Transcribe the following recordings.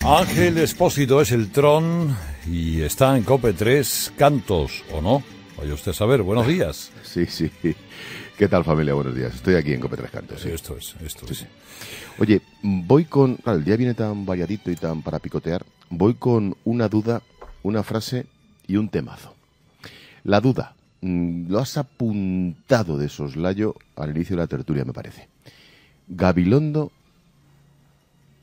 Ángel Espósito es el Tron y está en Cope 3 Cantos, ¿o no? Vaya usted a saber, buenos días. Sí, sí. ¿Qué tal familia? Buenos días. Estoy aquí en Cope 3 Cantos. Sí. Esto es, esto Oye, voy con... Claro, el día viene tan valladito y tan para picotear. Voy con una duda, una frase y un temazo. La duda, mm, lo has apuntado de soslayo al inicio de la tertulia, me parece. Gabilondo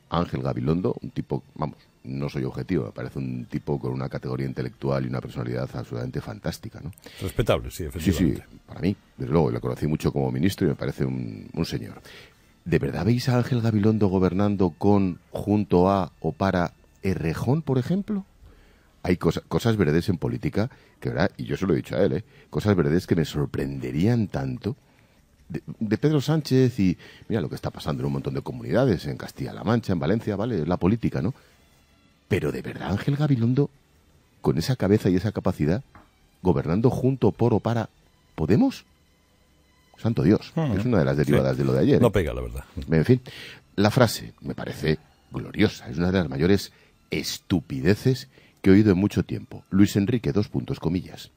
Ángel Gabilondo, un tipo, vamos, no soy objetivo, me parece un tipo con una categoría intelectual y una personalidad absolutamente fantástica, ¿no? Respetable, sí, efectivamente. Sí, sí, para mí, desde luego, lo conocí mucho como ministro y me parece un, señor. ¿De verdad veis a Ángel Gabilondo gobernando con, junto a o para Errejón, por ejemplo? Hay cosas, cosas verdes en política que, ¿verdad? Y yo se lo he dicho a él, ¿eh? Cosas verdes que me sorprenderían tanto de, Pedro Sánchez y mira lo que está pasando en un montón de comunidades, en Castilla-La Mancha, en Valencia, ¿vale? Es la política, ¿no? Pero de verdad, Ángel Gabilondo, con esa cabeza y esa capacidad, gobernando junto por o para Podemos. Santo Dios, ah, es una de las derivadas de lo de ayer. ¿eh? No pega, la verdad. En fin, la frase me parece gloriosa, es una de las mayores estupideces que he oído en mucho tiempo. Luis Enrique, dos puntos, comillas.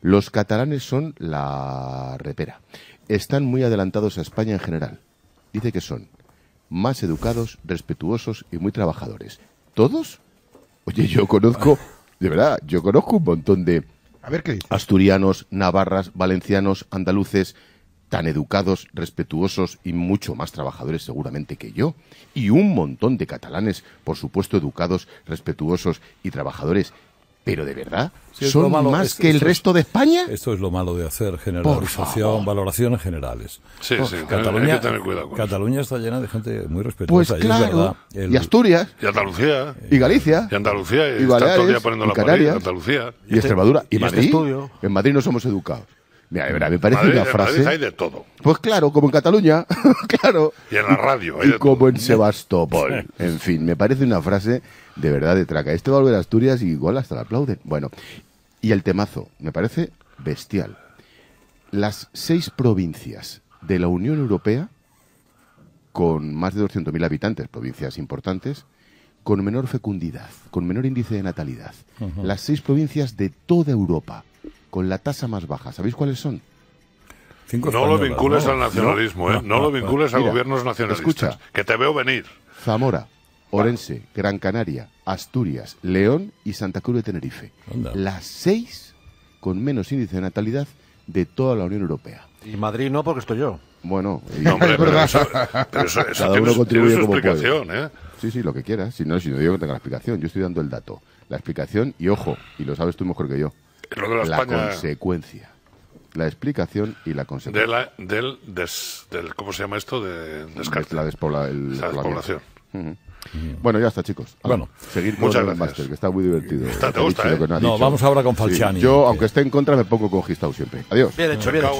Los catalanes son la repera. Están muy adelantados a España en general. Dice que son más educados, respetuosos y muy trabajadores. ¿Todos? Oye, yo conozco, de verdad, yo conozco un montón de a ver, ¿qué asturianos, navarras, valencianos, andaluces, tan educados, respetuosos y mucho más trabajadores seguramente que yo. Y un montón de catalanes, por supuesto, educados, respetuosos y trabajadores pero de verdad, sí, ¿son malo, más que el resto de España? Esto es lo malo de hacer generalización, valoraciones generales. Sí, sí, Cataluña, hay que tener cuidado con Cataluña está llena de gente muy respetuosa. Pues claro, y, verdad, y Asturias. Y Andalucía. Y Galicia. Y Andalucía. Y, y Canarias. Y, Extremadura. Y, este Madrid. En Madrid no somos educados me parece una frase. hay de todo. Pues claro, como en Cataluña, claro. Y en la radio. y como en Sebastopol. en fin, me parece una frase de verdad de traca. Este va a volver a Asturias y igual hasta la aplauden. Bueno, y el temazo, me parece bestial. Las seis provincias de la Unión Europea, con más de 200.000 habitantes, provincias importantes, con menor fecundidad, con menor índice de natalidad. Las seis provincias de toda Europa con la tasa más baja. ¿Sabéis cuáles son? no lo vincules al nacionalismo, ¿eh? No, lo vincules a gobiernos nacionalistas. Escucha, que te veo venir. Zamora, Orense, Gran Canaria, Asturias, León y Santa Cruz de Tenerife. Las seis con menos índice de natalidad de toda la Unión Europea. Y Madrid no, porque estoy yo. Bueno, no, pero eso, contribuye como explicación, ¿eh? Sí, sí, lo que quieras. Si no, si no digo que tenga la explicación, yo estoy dando el dato. La explicación, y ojo, y lo sabes tú mejor que yo, la, consecuencia. La explicación y la consecuencia. del, del, ¿Cómo se llama esto? De, La, la despoblación. Bueno, ya está, chicos. bueno, seguir muchas gracias. que está muy divertido. No, vamos ahora con Falciani. yo, aunque esté en contra, me pongo con Gistau siempre. Adiós. Bien hecho, bien hecho.